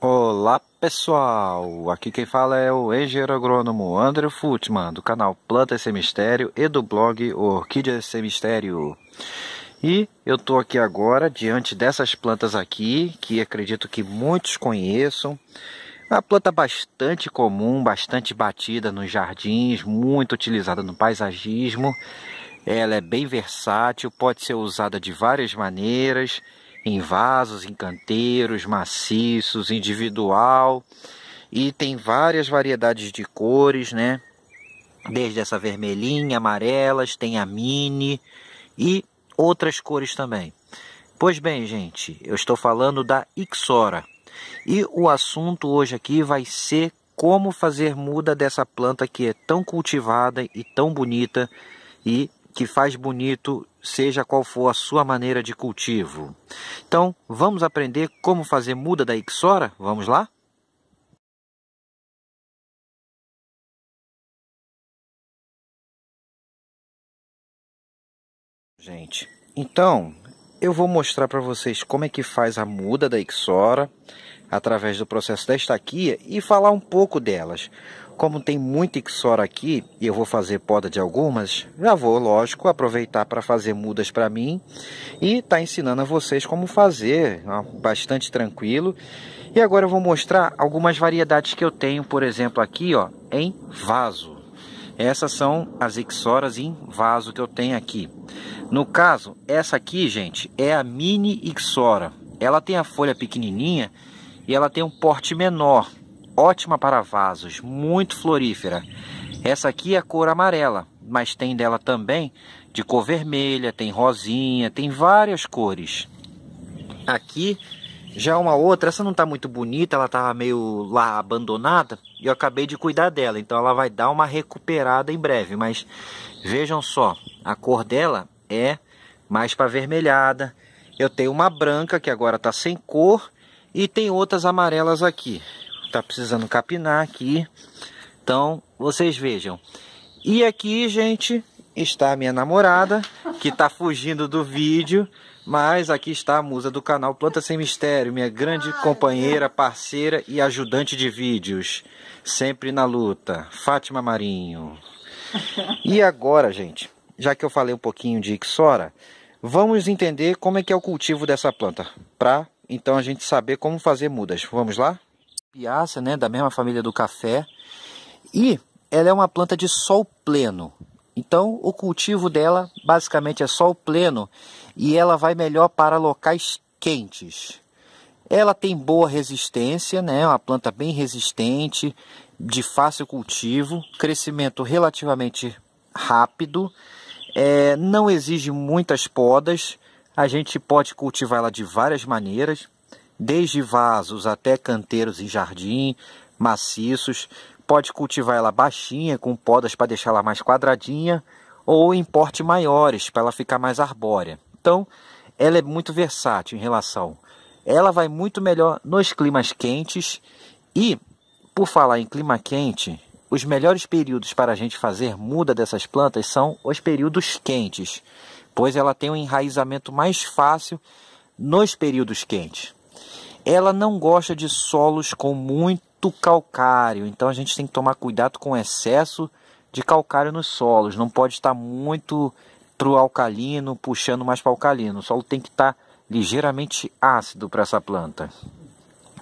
Olá pessoal, aqui quem fala é o engenheiro agrônomo André Futman do canal Planta Sem Mistério e do blog Orquídea Sem Mistério. E eu estou aqui agora diante dessas plantas aqui que acredito que muitos conheçam. Uma planta bastante comum, bastante batida nos jardins, muito utilizada no paisagismo. Ela é bem versátil, pode ser usada de várias maneiras em vasos, em canteiros, maciços, individual. E tem várias variedades de cores, né? Desde essa vermelhinha, amarelas, tem a mini e outras cores também. Pois bem, gente, eu estou falando da Ixora. E o assunto hoje aqui vai ser como fazer muda dessa planta que é tão cultivada e tão bonita e que faz bonito, seja qual for a sua maneira de cultivo. Então, vamos aprender como fazer muda da Ixora? Vamos lá? Gente, então eu vou mostrar para vocês como é que faz a muda da Ixora através do processo da estaquia e falar um pouco delas. Como tem muita Ixora aqui e eu vou fazer poda de algumas, já vou, lógico, aproveitar para fazer mudas para mim e tá ensinando a vocês como fazer, bastante tranquilo. E agora eu vou mostrar algumas variedades que eu tenho, por exemplo, aqui ó, em vaso. Essas são as Ixoras em vaso que eu tenho aqui. No caso, essa aqui, gente, é a mini Ixora. Ela tem a folha pequenininha e ela tem um porte menor ótima para vasos, muito florífera. Essa aqui é a cor amarela, mas tem dela também de cor vermelha, tem rosinha, tem várias cores. Aqui já é uma outra, essa não está muito bonita, ela estava tá meio lá abandonada e eu acabei de cuidar dela, então ela vai dar uma recuperada em breve, mas vejam só, a cor dela é mais para avermelhada. Eu tenho uma branca que agora está sem cor e tem outras amarelas aqui. Tá precisando capinar aqui. Então, vocês vejam. E aqui, gente, está a minha namorada, que está fugindo do vídeo, mas aqui está a musa do canal Planta Sem Mistério, minha grande companheira, parceira e ajudante de vídeos, sempre na luta, Fátima Marinho. E agora, gente, já que eu falei um pouquinho de Ixora, vamos entender como é que é o cultivo dessa planta, para então a gente saber como fazer mudas. Vamos lá? Piácea, né, da mesma família do café. E ela é uma planta de sol pleno. Então, o cultivo dela basicamente é sol pleno e ela vai melhor para locais quentes. Ela tem boa resistência, né? É uma planta bem resistente, de fácil cultivo, crescimento relativamente rápido, é, não exige muitas podas. A gente pode cultivá-la de várias maneiras desde vasos até canteiros em jardim, maciços. Pode cultivar ela baixinha, com podas para deixar ela mais quadradinha, ou em porte maiores, para ela ficar mais arbórea. Então, ela é muito versátil em relação. Ela vai muito melhor nos climas quentes e, por falar em clima quente, os melhores períodos para a gente fazer muda dessas plantas são os períodos quentes, pois ela tem um enraizamento mais fácil nos períodos quentes. Ela não gosta de solos com muito calcário, então a gente tem que tomar cuidado com o excesso de calcário nos solos. Não pode estar muito para o alcalino, puxando mais para o alcalino. O solo tem que estar ligeiramente ácido para essa planta.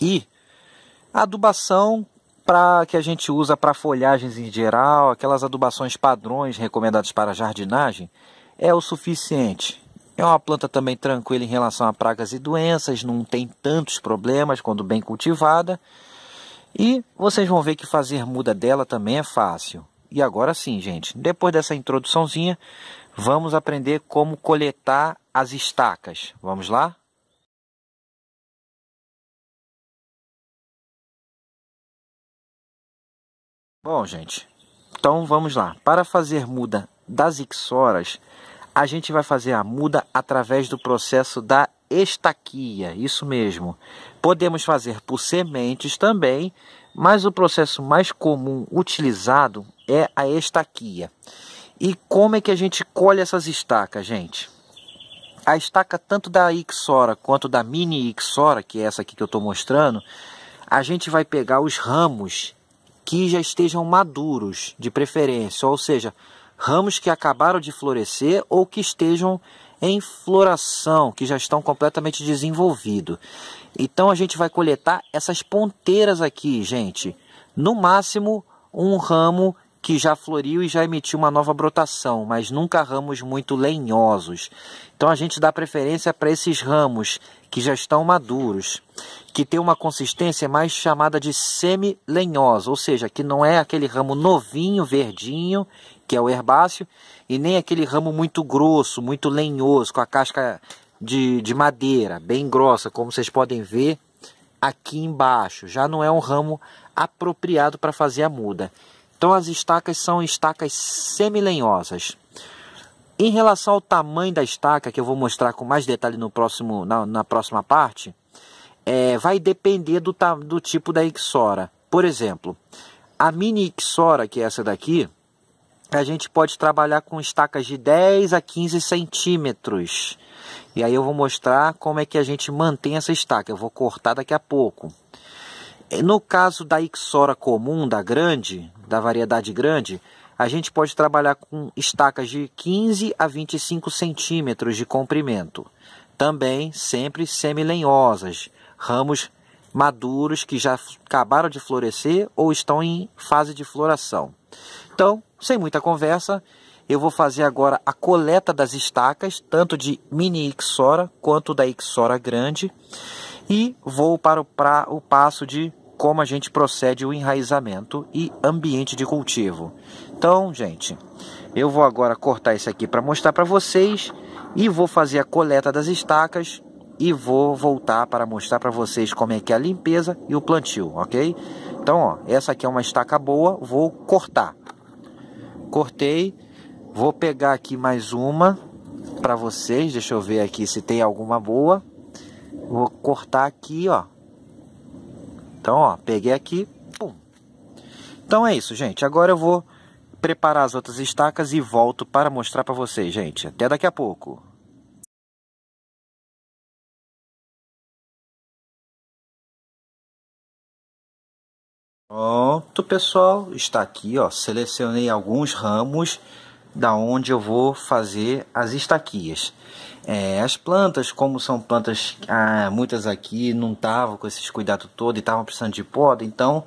E a adubação para que a gente usa para folhagens em geral, aquelas adubações padrões recomendadas para jardinagem, é o suficiente. É uma planta também tranquila em relação a pragas e doenças, não tem tantos problemas quando bem cultivada. E vocês vão ver que fazer muda dela também é fácil. E agora sim, gente, depois dessa introduçãozinha, vamos aprender como coletar as estacas. Vamos lá? Bom, gente, então vamos lá. Para fazer muda das ixoras, a gente vai fazer a muda através do processo da estaquia, isso mesmo. Podemos fazer por sementes também, mas o processo mais comum utilizado é a estaquia. E como é que a gente colhe essas estacas, gente? A estaca tanto da Ixora quanto da mini Ixora, que é essa aqui que eu estou mostrando, a gente vai pegar os ramos que já estejam maduros, de preferência, ou seja, ramos que acabaram de florescer ou que estejam em floração, que já estão completamente desenvolvidos. Então a gente vai coletar essas ponteiras aqui, gente. No máximo um ramo que já floriu e já emitiu uma nova brotação, mas nunca ramos muito lenhosos. Então a gente dá preferência para esses ramos que já estão maduros, que tem uma consistência mais chamada de semi-lenhosa, ou seja, que não é aquele ramo novinho, verdinho, que é o herbáceo, e nem aquele ramo muito grosso, muito lenhoso, com a casca de, de madeira, bem grossa, como vocês podem ver aqui embaixo. Já não é um ramo apropriado para fazer a muda. Então as estacas são estacas semilenhosas. Em relação ao tamanho da estaca, que eu vou mostrar com mais detalhe no próximo, na, na próxima parte, é, vai depender do, do tipo da ixora. Por exemplo, a mini ixora, que é essa daqui, a gente pode trabalhar com estacas de 10 a 15 centímetros. E aí eu vou mostrar como é que a gente mantém essa estaca. Eu vou cortar daqui a pouco. É, no caso da Ixora comum, da grande, da variedade grande, a gente pode trabalhar com estacas de 15 a 25 centímetros de comprimento. Também sempre semilenhosas, ramos maduros que já acabaram de florescer ou estão em fase de floração. Então, sem muita conversa, eu vou fazer agora a coleta das estacas, tanto de mini Ixora quanto da Ixora grande, e vou para o, pra, o passo de como a gente procede o enraizamento e ambiente de cultivo. Então, gente, eu vou agora cortar isso aqui para mostrar para vocês e vou fazer a coleta das estacas e vou voltar para mostrar para vocês como é que é a limpeza e o plantio, ok? Então, ó, essa aqui é uma estaca boa, vou cortar. Cortei, vou pegar aqui mais uma para vocês, deixa eu ver aqui se tem alguma boa. Vou cortar aqui, ó, então, ó, peguei aqui, pum. Então é isso, gente. Agora eu vou preparar as outras estacas e volto para mostrar para vocês, gente. Até daqui a pouco. Pronto, pessoal, está aqui, ó, selecionei alguns ramos da onde eu vou fazer as estaquias. É, as plantas, como são plantas, ah, muitas aqui não estavam com esses cuidados todo e estavam precisando de poda, então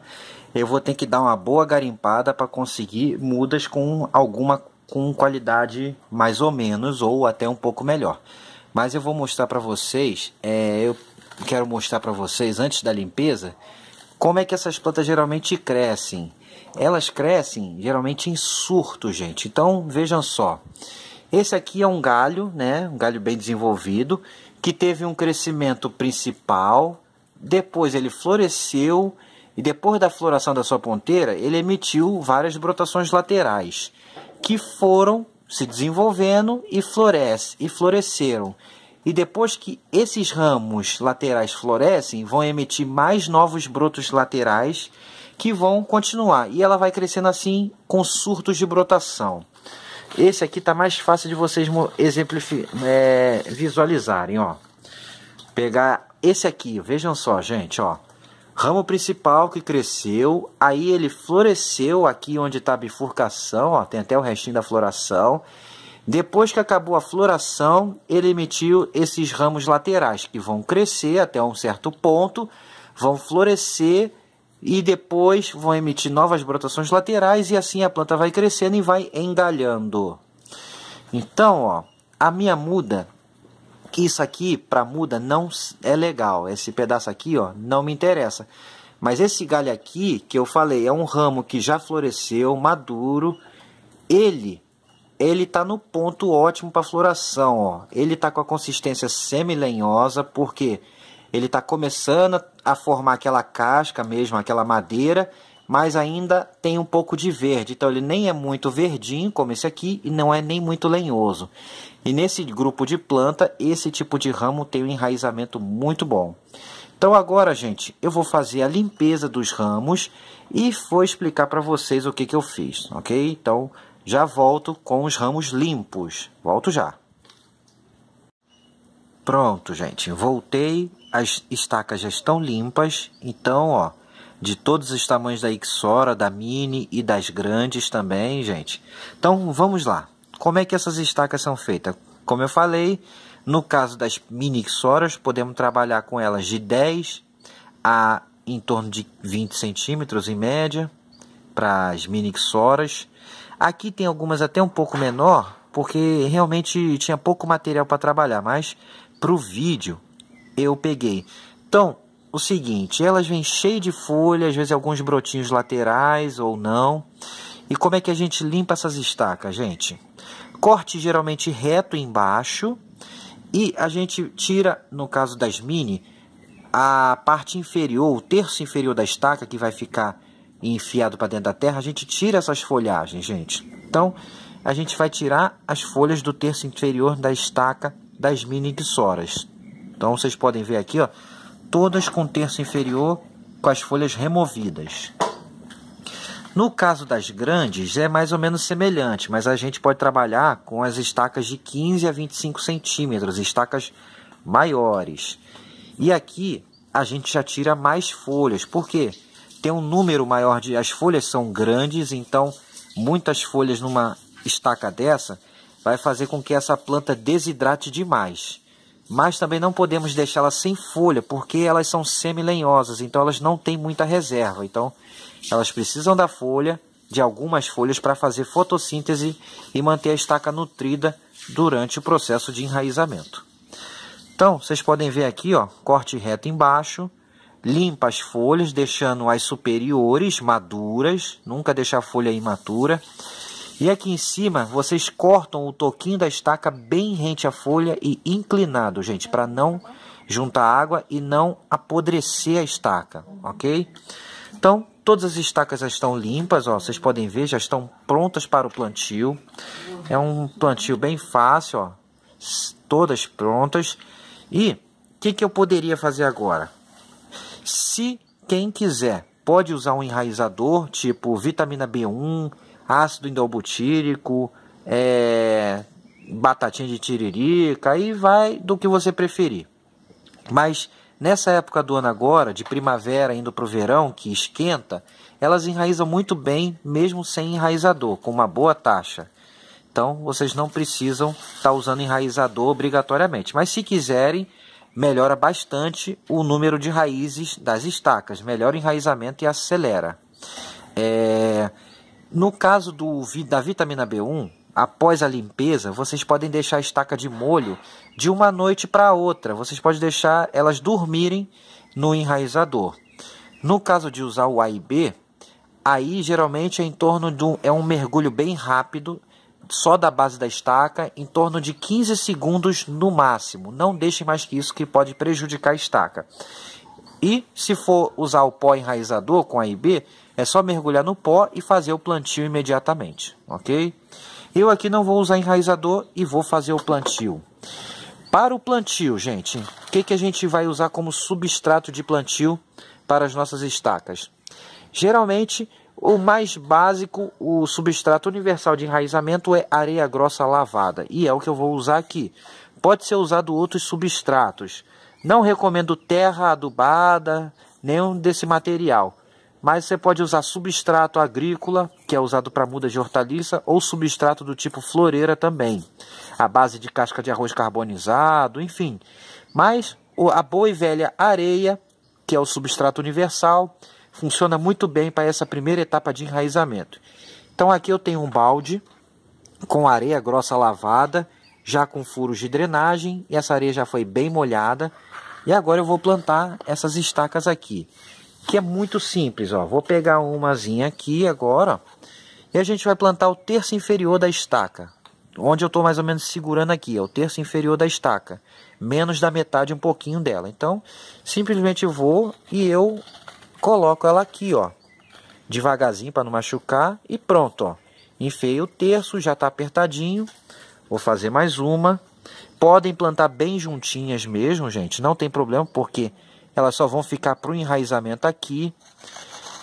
eu vou ter que dar uma boa garimpada para conseguir mudas com alguma com qualidade mais ou menos ou até um pouco melhor. Mas eu vou mostrar para vocês, é, eu quero mostrar para vocês antes da limpeza como é que essas plantas geralmente crescem. Elas crescem geralmente em surto, gente. Então vejam só. Esse aqui é um galho, né? Um galho bem desenvolvido, que teve um crescimento principal, depois ele floresceu e depois da floração da sua ponteira, ele emitiu várias brotações laterais que foram se desenvolvendo e floresce e floresceram. E depois que esses ramos laterais florescem, vão emitir mais novos brotos laterais que vão continuar. E ela vai crescendo assim com surtos de brotação. Esse aqui tá mais fácil de vocês exemplific... É, visualizarem, ó. Pegar esse aqui, vejam só, gente, ó. Ramo principal que cresceu, aí ele floresceu aqui onde está a bifurcação, ó, tem até o restinho da floração. Depois que acabou a floração, ele emitiu esses ramos laterais que vão crescer até um certo ponto, vão florescer e depois vão emitir novas brotações laterais e assim a planta vai crescendo e vai engalhando. Então, ó, a minha muda, que isso aqui para muda não é legal, esse pedaço aqui, ó, não me interessa. Mas esse galho aqui que eu falei é um ramo que já floresceu, maduro, ele ele tá no ponto ótimo para floração, ó. Ele tá com a consistência semi-lenhosa porque ele tá começando a a formar aquela casca mesmo, aquela madeira, mas ainda tem um pouco de verde. Então ele nem é muito verdinho, como esse aqui, e não é nem muito lenhoso. E nesse grupo de planta, esse tipo de ramo tem um enraizamento muito bom. Então agora, gente, eu vou fazer a limpeza dos ramos e vou explicar para vocês o que, que eu fiz, ok? Então já volto com os ramos limpos. Volto já. Pronto, gente, voltei as estacas já estão limpas, então, ó, de todos os tamanhos da Ixora, da Mini e das grandes também, gente. Então, vamos lá. Como é que essas estacas são feitas? Como eu falei, no caso das Mini Ixoras, podemos trabalhar com elas de 10 a em torno de 20 centímetros em média para as Mini Ixoras. Aqui tem algumas até um pouco menor, porque realmente tinha pouco material para trabalhar, mas para o vídeo eu peguei. Então, o seguinte, elas vêm cheias de folha, às vezes alguns brotinhos laterais ou não. E como é que a gente limpa essas estacas, gente? Corte geralmente reto embaixo e a gente tira, no caso das mini, a parte inferior, o terço inferior da estaca que vai ficar enfiado para dentro da terra, a gente tira essas folhagens, gente. Então, a gente vai tirar as folhas do terço inferior da estaca das mini guissoras, então vocês podem ver aqui, ó, todas com terço inferior com as folhas removidas. No caso das grandes, é mais ou menos semelhante, mas a gente pode trabalhar com as estacas de 15 a 25 centímetros, estacas maiores. E aqui a gente já tira mais folhas, porque tem um número maior de... As folhas são grandes, então muitas folhas numa estaca dessa vai fazer com que essa planta desidrate demais mas também não podemos deixá-las sem folha, porque elas são semi-lenhosas, então elas não têm muita reserva. Então, elas precisam da folha, de algumas folhas, para fazer fotossíntese e manter a estaca nutrida durante o processo de enraizamento. Então, vocês podem ver aqui, ó, corte reto embaixo, limpa as folhas, deixando as superiores maduras, nunca deixar a folha imatura. E aqui em cima, vocês cortam o toquinho da estaca bem rente à folha e inclinado, gente, para não juntar água e não apodrecer a estaca, ok? Então, todas as estacas já estão limpas, ó, vocês podem ver, já estão prontas para o plantio. É um plantio bem fácil, ó, todas prontas. E o que, que eu poderia fazer agora? Se quem quiser, pode usar um enraizador, tipo vitamina B1, ácido endobutírico, é, batatinha de tiririca, aí vai do que você preferir. Mas nessa época do ano agora, de primavera indo para o verão, que esquenta, elas enraizam muito bem, mesmo sem enraizador, com uma boa taxa. Então vocês não precisam estar tá usando enraizador obrigatoriamente. Mas se quiserem, melhora bastante o número de raízes das estacas, melhora o enraizamento e acelera. É, no caso do, da vitamina B1, após a limpeza, vocês podem deixar a estaca de molho de uma noite para outra. Vocês podem deixar elas dormirem no enraizador. No caso de usar o A e B, aí geralmente é em torno de um, é um mergulho bem rápido, só da base da estaca, em torno de 15 segundos no máximo. Não deixe mais que isso que pode prejudicar a estaca. E se for usar o pó enraizador com A e B, é só mergulhar no pó e fazer o plantio imediatamente, ok? Eu aqui não vou usar enraizador e vou fazer o plantio. Para o plantio, gente, o que, que a gente vai usar como substrato de plantio para as nossas estacas? Geralmente, o mais básico, o substrato universal de enraizamento é areia grossa lavada, e é o que eu vou usar aqui. Pode ser usado outros substratos. Não recomendo terra adubada, nenhum desse material mas você pode usar substrato agrícola, que é usado para mudas de hortaliça, ou substrato do tipo floreira também, a base de casca de arroz carbonizado, enfim. Mas a boa e velha areia, que é o substrato universal, funciona muito bem para essa primeira etapa de enraizamento. Então aqui eu tenho um balde com areia grossa lavada, já com furos de drenagem, e essa areia já foi bem molhada. E agora eu vou plantar essas estacas aqui que é muito simples. Ó. Vou pegar umazinha aqui agora e a gente vai plantar o terço inferior da estaca. Onde eu estou mais ou menos segurando aqui, é o terço inferior da estaca. Menos da metade um pouquinho dela. Então, simplesmente vou e eu coloco ela aqui, ó. Devagarzinho para não machucar e pronto, ó. Enfeiei o terço, já está apertadinho. Vou fazer mais uma. Podem plantar bem juntinhas mesmo, gente. Não tem problema, porque elas só vão ficar para o enraizamento aqui,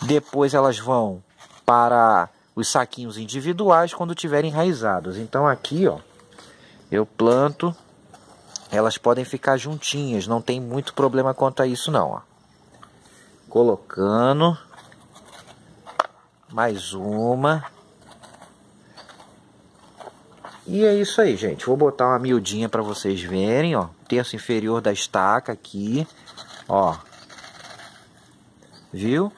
depois elas vão para os saquinhos individuais quando tiverem enraizados. Então aqui, ó, eu planto, elas podem ficar juntinhas, não tem muito problema quanto a isso não, ó. Colocando mais uma. E é isso aí, gente. Vou botar uma miudinha para vocês verem, ó. Terço inferior da estaca aqui. Ó. Viu?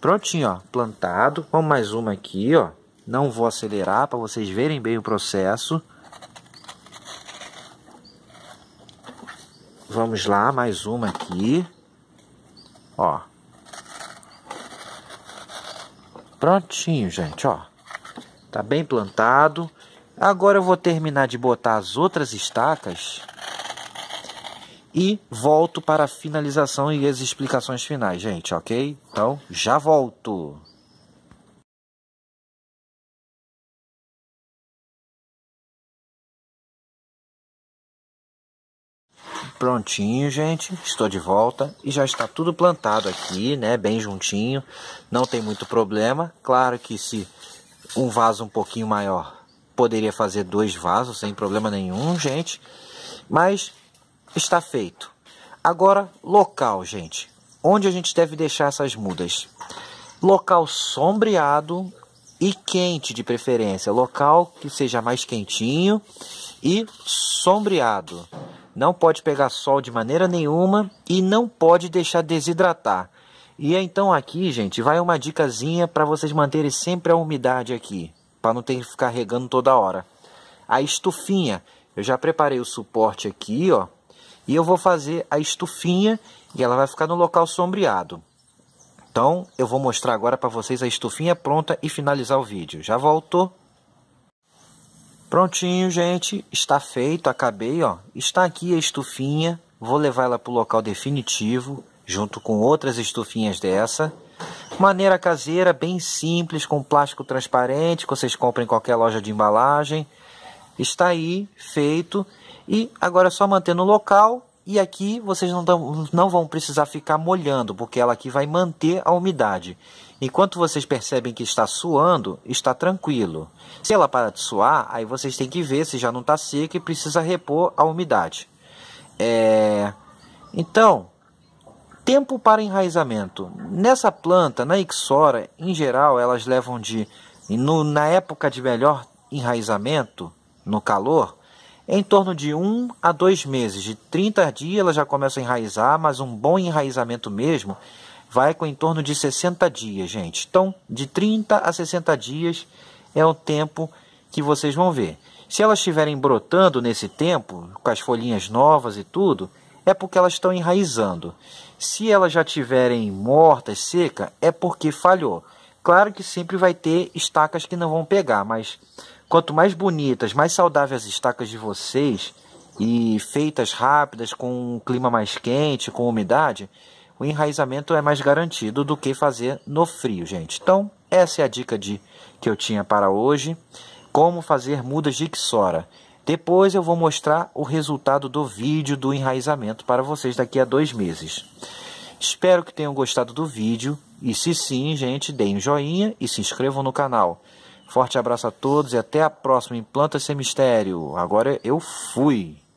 Prontinho, ó. Plantado. Vamos mais uma aqui, ó. Não vou acelerar para vocês verem bem o processo. Vamos lá, mais uma aqui. Ó. Prontinho, gente, ó. Tá bem plantado. Agora eu vou terminar de botar as outras estacas e volto para a finalização e as explicações finais, gente, ok? Então, já volto! Prontinho, gente, estou de volta e já está tudo plantado aqui, né, bem juntinho, não tem muito problema. Claro que se um vaso um pouquinho maior, poderia fazer dois vasos sem problema nenhum, gente, mas está feito. Agora, local, gente. Onde a gente deve deixar essas mudas? Local sombreado e quente de preferência, local que seja mais quentinho e sombreado. Não pode pegar sol de maneira nenhuma e não pode deixar desidratar. E é, então aqui, gente, vai uma dicasinha para vocês manterem sempre a umidade aqui, para não ter que ficar regando toda hora. A estufinha, eu já preparei o suporte aqui, ó, e eu vou fazer a estufinha e ela vai ficar no local sombreado. Então, eu vou mostrar agora para vocês a estufinha pronta e finalizar o vídeo. Já volto. Prontinho, gente. Está feito, acabei, ó. Está aqui a estufinha. Vou levar ela para o local definitivo, junto com outras estufinhas dessa. Maneira caseira, bem simples, com plástico transparente, que vocês compram em qualquer loja de embalagem. Está aí, feito. E agora é só manter no local e aqui vocês não, tão, não vão precisar ficar molhando, porque ela aqui vai manter a umidade. Enquanto vocês percebem que está suando, está tranquilo. Se ela parar de suar, aí vocês têm que ver se já não está seca e precisa repor a umidade. É... Então, tempo para enraizamento. Nessa planta, na Ixora, em geral, elas levam de... No, na época de melhor enraizamento, no calor, em torno de um a dois meses, de 30 dias ela já começa a enraizar, mas um bom enraizamento mesmo vai com em torno de 60 dias, gente. Então, de 30 a 60 dias é o tempo que vocês vão ver. Se elas estiverem brotando nesse tempo, com as folhinhas novas e tudo, é porque elas estão enraizando. Se elas já estiverem mortas, seca, é porque falhou. Claro que sempre vai ter estacas que não vão pegar, mas Quanto mais bonitas, mais saudáveis as estacas de vocês e feitas rápidas, com um clima mais quente, com umidade, o enraizamento é mais garantido do que fazer no frio, gente. Então, essa é a dica de, que eu tinha para hoje. Como fazer mudas de Ixora. Depois eu vou mostrar o resultado do vídeo do enraizamento para vocês daqui a dois meses. Espero que tenham gostado do vídeo. E se sim, gente, deem um joinha e se inscrevam no canal. Forte abraço a todos e até a próxima. Implanta esse mistério. Agora eu fui.